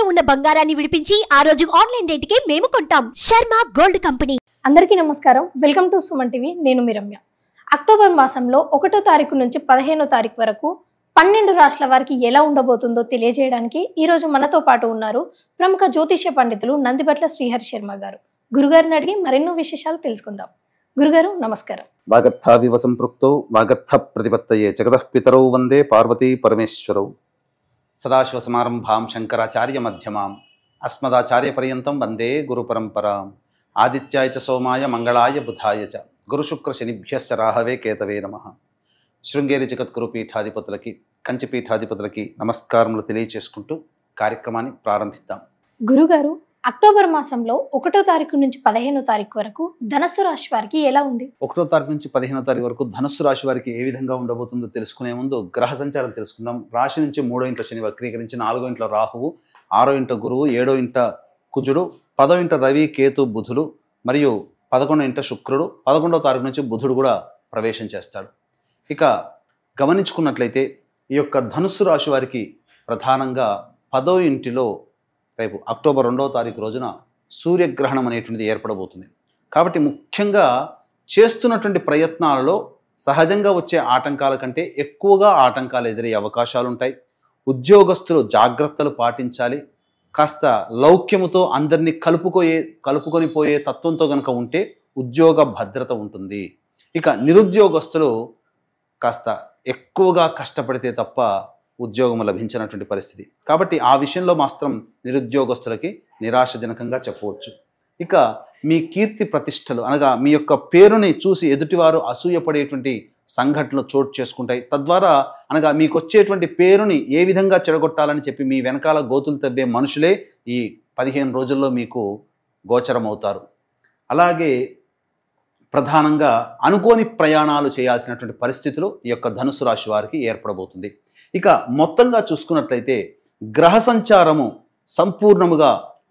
ఇంట్లో ఉన్న బంగారాన్ని విడిపించి ఆ రోజు ఆన్లైన్ రేటుకే మేము కొంటాం శర్మ గోల్డ్ కంపెనీ అందరికీ నమస్కారం వెల్కమ్ టు సుమన్ టీవీ నేను మిరమ్య అక్టోబర్ మాసంలో ఒకటో తారీఖు నుంచి పదిహేనో తారీఖు వరకు పన్నెండు రాష్ట్రాల వారికి ఎలా ఉండబోతుందో తెలియజేయడానికి ఈరోజు మనతో పాటు ఉన్నారు ప్రముఖ జ్యోతిష్య పండితులు నందిపట్ల శ్రీహరి శర్మ గారు గురుగారిని అడిగి మరెన్నో విశేషాలు తెలుసుకుందాం గురుగారు నమస్కారం వాగర్థావివ సంపృక్తో వాగర్థ ప్రతిపత్తయే జగదః పితరౌ వందే పార్వతీ పరమేశ్వరౌ సదాశివ సమారంభాం శంకరాచార్య మధ్యమాం అస్మదాచార్యపర్యంతం వందే గురుపరంపరాం ఆదిత్యాయ చ సోమాయ మంగళాయ బుధాయ చ గురుశుక్రశనిభ్యశ్చ రాహవే కేతవే నమ శృంగేరి జగద్గురు పీఠాధిపతులకి కంచి పీఠాధిపతులకి నమస్కారములు తెలియచేసుకుంటూ కార్యక్రమాన్ని ప్రారంభిద్దాం గురుగారు అక్టోబర్ మాసంలో ఒకటో తారీఖు నుంచి పదిహేనో తారీఖు వరకు ధనస్సు రాశి వారికి ఎలా ఉంది ఒకటో తారీఖు నుంచి పదిహేనో తారీఖు వరకు ధనస్సు రాశి వారికి ఏ విధంగా ఉండబోతుందో తెలుసుకునే ముందు గ్రహ సంచారం తెలుసుకుందాం రాశి నుంచి మూడో ఇంట్లో శని వక్రీకరించి నాలుగో ఇంట్లో రాహువు ఆరో ఇంట గురువు ఏడో ఇంట కుజుడు పదో ఇంట రవి కేతు బుధుడు మరియు పదకొండో ఇంట శుక్రుడు పదకొండో తారీఖు నుంచి బుధుడు కూడా ప్రవేశం చేస్తాడు ఇక గమనించుకున్నట్లయితే ఈ యొక్క ధనుస్సు రాశి వారికి ప్రధానంగా పదో ఇంటిలో రేపు అక్టోబర్ రెండవ తారీఖు రోజున సూర్యగ్రహణం అనేటువంటిది ఏర్పడబోతుంది కాబట్టి ముఖ్యంగా చేస్తున్నటువంటి ప్రయత్నాలలో సహజంగా వచ్చే ఆటంకాల కంటే ఎక్కువగా ఆటంకాలు ఎదురయ్యే అవకాశాలు ఉంటాయి ఉద్యోగస్తులు జాగ్రత్తలు పాటించాలి కాస్త లౌక్యముతో అందరినీ కలుపుకోయే కలుపుకొని పోయే తత్వంతో కనుక ఉంటే ఉద్యోగ భద్రత ఉంటుంది ఇక నిరుద్యోగస్తులు కాస్త ఎక్కువగా కష్టపడితే తప్ప ఉద్యోగం లభించినటువంటి పరిస్థితి కాబట్టి ఆ విషయంలో మాత్రం నిరుద్యోగస్తులకి నిరాశజనకంగా చెప్పవచ్చు ఇక మీ కీర్తి ప్రతిష్టలు అనగా మీ యొక్క పేరుని చూసి ఎదుటివారు అసూయపడేటువంటి సంఘటనలు చోటు చేసుకుంటాయి తద్వారా అనగా మీకు వచ్చేటువంటి పేరుని ఏ విధంగా చెడగొట్టాలని చెప్పి మీ వెనకాల గోతులు తవ్వే మనుషులే ఈ పదిహేను రోజుల్లో మీకు గోచరమవుతారు అలాగే ప్రధానంగా అనుకోని ప్రయాణాలు చేయాల్సినటువంటి పరిస్థితులు ఈ యొక్క ధనుసు రాశి వారికి ఏర్పడబోతుంది ఇక మొత్తంగా చూసుకున్నట్లయితే గ్రహ సంచారము సంపూర్ణముగా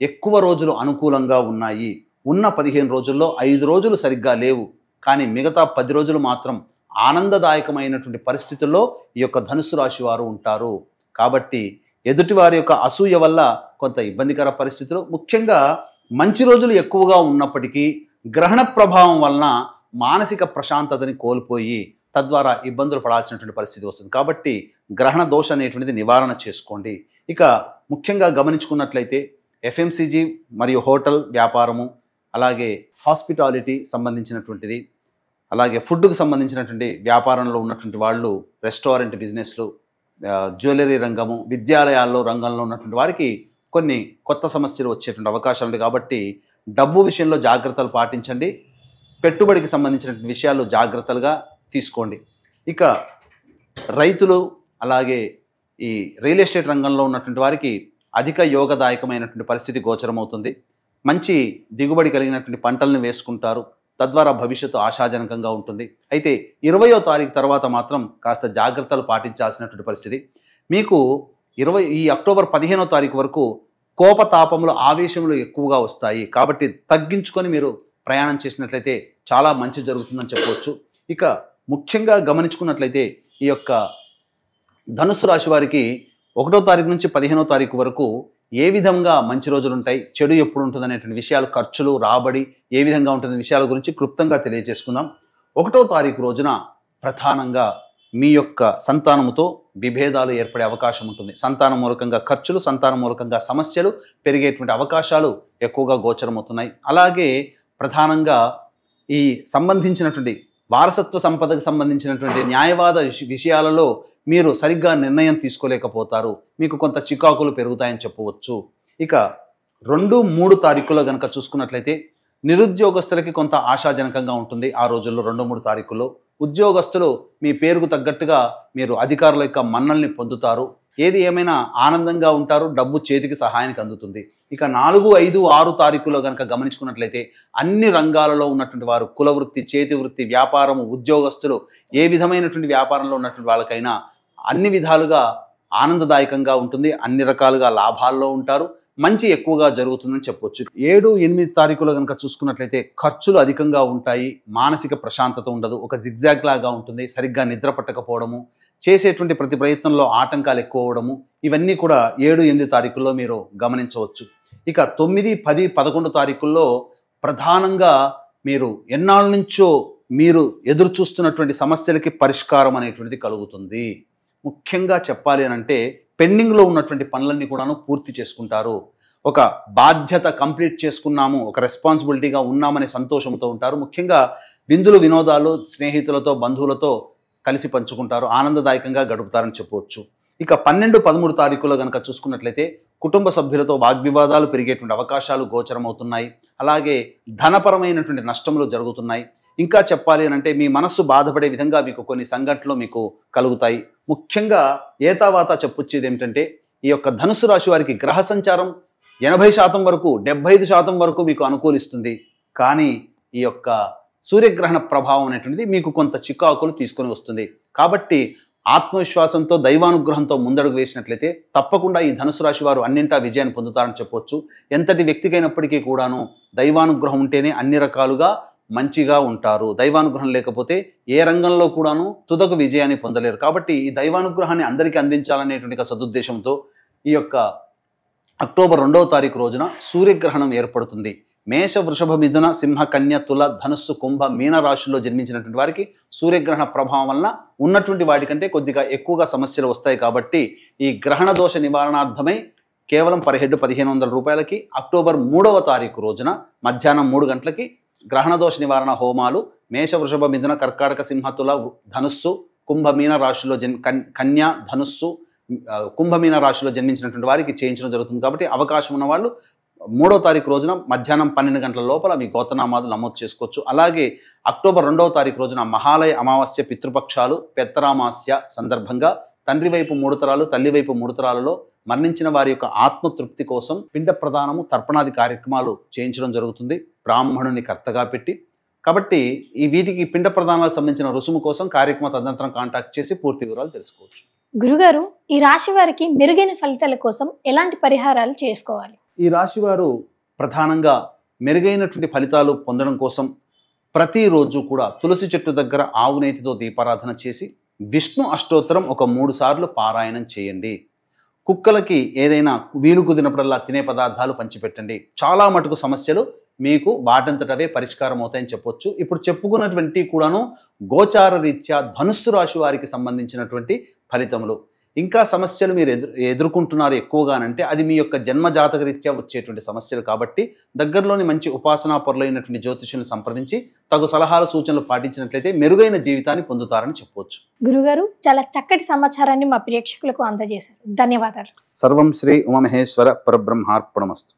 ఎక్కువ రోజులు అనుకూలంగా ఉన్నాయి ఉన్న పదిహేను రోజుల్లో ఐదు రోజులు సరిగ్గా లేవు కానీ మిగతా పది రోజులు మాత్రం ఆనందదాయకమైనటువంటి పరిస్థితుల్లో ఈ యొక్క ధనుసు రాశి వారు ఉంటారు కాబట్టి ఎదుటివారి యొక్క అసూయ వల్ల కొంత ఇబ్బందికర పరిస్థితులు ముఖ్యంగా మంచి రోజులు ఎక్కువగా ఉన్నప్పటికీ గ్రహణ ప్రభావం వలన మానసిక ప్రశాంతతని కోల్పోయి తద్వారా ఇబ్బందులు పడాల్సినటువంటి పరిస్థితి వస్తుంది కాబట్టి గ్రహణ దోషం అనేటువంటిది నివారణ చేసుకోండి ఇక ముఖ్యంగా గమనించుకున్నట్లయితే ఎఫ్ఎంసీజీ మరియు హోటల్ వ్యాపారము అలాగే హాస్పిటాలిటీ సంబంధించినటువంటిది అలాగే ఫుడ్కు సంబంధించినటువంటి వ్యాపారంలో ఉన్నటువంటి వాళ్ళు రెస్టారెంట్ బిజినెస్లు జ్యువెలరీ రంగము విద్యాలయాల్లో రంగంలో ఉన్నటువంటి వారికి కొన్ని కొత్త సమస్యలు వచ్చేటువంటి అవకాశాలు ఉంది కాబట్టి డబ్బు విషయంలో జాగ్రత్తలు పాటించండి పెట్టుబడికి సంబంధించినటువంటి విషయాలు జాగ్రత్తలుగా తీసుకోండి ఇక రైతులు అలాగే ఈ రియల్ ఎస్టేట్ రంగంలో ఉన్నటువంటి వారికి అధిక యోగదాయకమైనటువంటి పరిస్థితి గోచరమవుతుంది మంచి దిగుబడి కలిగినటువంటి పంటలను వేసుకుంటారు తద్వారా భవిష్యత్తు ఆశాజనకంగా ఉంటుంది అయితే ఇరవయో తారీఖు తర్వాత మాత్రం కాస్త జాగ్రత్తలు పాటించాల్సినటువంటి పరిస్థితి మీకు ఇరవై ఈ అక్టోబర్ పదిహేనో తారీఖు వరకు కోపతాపములు ఆవేశములు ఎక్కువగా వస్తాయి కాబట్టి తగ్గించుకొని మీరు ప్రయాణం చేసినట్లయితే చాలా మంచి జరుగుతుందని చెప్పవచ్చు ఇక ముఖ్యంగా గమనించుకున్నట్లయితే ఈ యొక్క ధనుసు రాశి వారికి ఒకటో తారీఖు నుంచి పదిహేనో తారీఖు వరకు ఏ విధంగా మంచి రోజులు ఉంటాయి చెడు ఎప్పుడు ఉంటుంది అనేటువంటి విషయాలు ఖర్చులు రాబడి ఏ విధంగా ఉంటుంది విషయాల గురించి క్లుప్తంగా తెలియజేసుకుందాం ఒకటో తారీఖు రోజున ప్రధానంగా మీ యొక్క సంతానముతో విభేదాలు ఏర్పడే అవకాశం ఉంటుంది సంతాన మూలకంగా ఖర్చులు సంతాన మూలకంగా సమస్యలు పెరిగేటువంటి అవకాశాలు ఎక్కువగా గోచరమవుతున్నాయి అలాగే ప్రధానంగా ఈ సంబంధించినటువంటి వారసత్వ సంపదకు సంబంధించినటువంటి న్యాయవాద విషయాలలో మీరు సరిగ్గా నిర్ణయం తీసుకోలేకపోతారు మీకు కొంత చికాకులు పెరుగుతాయని చెప్పవచ్చు ఇక రెండు మూడు తారీఖులో గనక చూసుకున్నట్లయితే నిరుద్యోగస్తులకి కొంత ఆశాజనకంగా ఉంటుంది ఆ రోజుల్లో రెండు మూడు తారీఖుల్లో ఉద్యోగస్తులు మీ పేరుకు తగ్గట్టుగా మీరు అధికారుల యొక్క మన్నల్ని పొందుతారు ఏది ఏమైనా ఆనందంగా ఉంటారు డబ్బు చేతికి సహాయానికి అందుతుంది ఇక నాలుగు ఐదు ఆరు తారీఖులో కనుక గమనించుకున్నట్లయితే అన్ని రంగాలలో ఉన్నటువంటి వారు కులవృత్తి చేతి వృత్తి వ్యాపారం ఉద్యోగస్తులు ఏ విధమైనటువంటి వ్యాపారంలో ఉన్నటువంటి వాళ్ళకైనా అన్ని విధాలుగా ఆనందదాయకంగా ఉంటుంది అన్ని రకాలుగా లాభాల్లో ఉంటారు మంచి ఎక్కువగా జరుగుతుందని చెప్పొచ్చు ఏడు ఎనిమిది తారీఖులో కనుక చూసుకున్నట్లయితే ఖర్చులు అధికంగా ఉంటాయి మానసిక ప్రశాంతత ఉండదు ఒక జిగ్జాగ్ లాగా ఉంటుంది సరిగ్గా నిద్ర పట్టకపోవడము చేసేటువంటి ప్రతి ప్రయత్నంలో ఆటంకాలు ఎక్కువ అవడము ఇవన్నీ కూడా ఏడు ఎనిమిది తారీఖుల్లో మీరు గమనించవచ్చు ఇక తొమ్మిది పది పదకొండు తారీఖుల్లో ప్రధానంగా మీరు ఎన్నాళ్ళ నుంచో మీరు ఎదురు చూస్తున్నటువంటి సమస్యలకి పరిష్కారం అనేటువంటిది కలుగుతుంది ముఖ్యంగా చెప్పాలి అని అంటే పెండింగ్లో ఉన్నటువంటి పనులన్నీ కూడాను పూర్తి చేసుకుంటారు ఒక బాధ్యత కంప్లీట్ చేసుకున్నాము ఒక రెస్పాన్సిబిలిటీగా ఉన్నామనే సంతోషంతో ఉంటారు ముఖ్యంగా విందులు వినోదాలు స్నేహితులతో బంధువులతో కలిసి పంచుకుంటారు ఆనందదాయకంగా గడుపుతారని చెప్పవచ్చు ఇక పన్నెండు పదమూడు తారీఖులో కనుక చూసుకున్నట్లయితే కుటుంబ సభ్యులతో వాగ్వివాదాలు పెరిగేటువంటి అవకాశాలు గోచరమవుతున్నాయి అలాగే ధనపరమైనటువంటి నష్టములు జరుగుతున్నాయి ఇంకా చెప్పాలి అని అంటే మీ మనస్సు బాధపడే విధంగా మీకు కొన్ని సంఘటనలు మీకు కలుగుతాయి ముఖ్యంగా ఏతావాత చెప్పొచ్చేది ఏమిటంటే ఈ యొక్క ధనుసు రాశి వారికి గ్రహ సంచారం ఎనభై శాతం వరకు డెబ్బై ఐదు శాతం వరకు మీకు అనుకూలిస్తుంది కానీ ఈ యొక్క సూర్యగ్రహణ ప్రభావం అనేటువంటిది మీకు కొంత చికాకులు తీసుకొని వస్తుంది కాబట్టి ఆత్మవిశ్వాసంతో దైవానుగ్రహంతో ముందడుగు వేసినట్లయితే తప్పకుండా ఈ ధనుసు రాశి వారు అన్నింటా విజయాన్ని పొందుతారని చెప్పొచ్చు ఎంతటి వ్యక్తికైనప్పటికీ కూడాను దైవానుగ్రహం ఉంటేనే అన్ని రకాలుగా మంచిగా ఉంటారు దైవానుగ్రహం లేకపోతే ఏ రంగంలో కూడాను తుదకు విజయాన్ని పొందలేరు కాబట్టి ఈ దైవానుగ్రహాన్ని అందరికీ అందించాలనేటువంటి సదుద్దేశంతో ఈ యొక్క అక్టోబర్ రెండవ తారీఖు రోజున సూర్యగ్రహణం ఏర్పడుతుంది మేష వృషభ మిథున సింహ కన్య తుల ధనుస్సు కుంభ మీన రాశుల్లో జన్మించినటువంటి వారికి సూర్యగ్రహణ ప్రభావం వలన ఉన్నటువంటి వాటికంటే కొద్దిగా ఎక్కువగా సమస్యలు వస్తాయి కాబట్టి ఈ గ్రహణ దోష నివారణార్థమై కేవలం పదిహేడు పదిహేను వందల రూపాయలకి అక్టోబర్ మూడవ తారీఖు రోజున మధ్యాహ్నం మూడు గంటలకి గ్రహణ దోష నివారణ హోమాలు మేష వృషభ మిథున కర్కాటక సింహతుల ధనుస్సు కుంభమీన రాశిలో జన్ కన్య ధనుస్సు కుంభమీన రాశిలో జన్మించినటువంటి వారికి చేయించడం జరుగుతుంది కాబట్టి అవకాశం ఉన్నవాళ్ళు మూడో తారీఖు రోజున మధ్యాహ్నం పన్నెండు గంటల లోపల మీ గోతనామాదు నమోదు చేసుకోవచ్చు అలాగే అక్టోబర్ రెండవ తారీఖు రోజున మహాలయ అమావాస్య పితృపక్షాలు పెత్తరామాస్య సందర్భంగా తండ్రి వైపు మూడు తరాలు తల్లి వైపు మూడు తరాలలో మరణించిన వారి యొక్క ఆత్మతృప్తి కోసం పిండ ప్రదానము తర్పణాది కార్యక్రమాలు చేయించడం జరుగుతుంది బ్రాహ్మణుని కర్తగా పెట్టి కాబట్టి ఈ వీటికి పిండ ప్రదానాలకు సంబంధించిన రుసుము కోసం కార్యక్రమ తదనంతరం కాంటాక్ట్ చేసి పూర్తి వివరాలు తెలుసుకోవచ్చు గురుగారు ఈ రాశి వారికి మెరుగైన ఫలితాల కోసం ఎలాంటి పరిహారాలు చేసుకోవాలి ఈ రాశివారు ప్రధానంగా మెరుగైనటువంటి ఫలితాలు పొందడం కోసం ప్రతిరోజు కూడా తులసి చెట్టు దగ్గర ఆవునేతితో దీపారాధన చేసి విష్ణు అష్టోత్తరం ఒక మూడు సార్లు పారాయణం చేయండి కుక్కలకి ఏదైనా వీలు కుదినప్పుడల్లా తినే పదార్థాలు పంచిపెట్టండి చాలా మటుకు సమస్యలు మీకు వాటంతటవే పరిష్కారం అవుతాయని చెప్పొచ్చు ఇప్పుడు చెప్పుకున్నటువంటి కూడాను గోచార రీత్యా ధనుస్సు రాశి వారికి సంబంధించినటువంటి ఫలితములు ఇంకా సమస్యలు మీరు ఎదురు ఎదుర్కొంటున్నారు ఎక్కువగానంటే అది మీ యొక్క జన్మ జాతకరీత్యా వచ్చేటువంటి సమస్యలు కాబట్టి దగ్గరలోని మంచి ఉపాసనా పొరలైనటువంటి జ్యోతిష్యులను సంప్రదించి తగు సలహాలు సూచనలు పాటించినట్లయితే మెరుగైన జీవితాన్ని పొందుతారని చెప్పవచ్చు గురుగారు చాలా చక్కటి సమాచారాన్ని మా ప్రేక్షకులకు అందజేశారు ధన్యవాదాలు సర్వం శ్రీ ఉమమహేశ్వర పరబ్రహ్మార్పణమస్తు